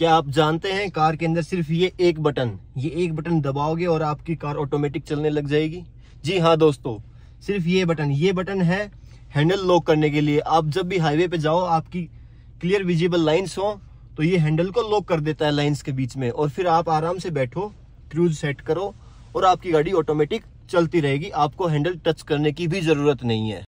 क्या आप जानते हैं कार के अंदर सिर्फ ये एक बटन ये एक बटन दबाओगे और आपकी कार ऑटोमेटिक चलने लग जाएगी जी हाँ दोस्तों सिर्फ ये बटन ये बटन है हैंडल लॉक करने के लिए आप जब भी हाईवे पे जाओ आपकी क्लियर विजिबल लाइन्स हो तो ये हैंडल को लॉक कर देता है लाइन्स के बीच में और फिर आप आराम से बैठो क्रूज सेट करो और आपकी गाड़ी ऑटोमेटिक चलती रहेगी आपको हैंडल टच करने की भी ज़रूरत नहीं है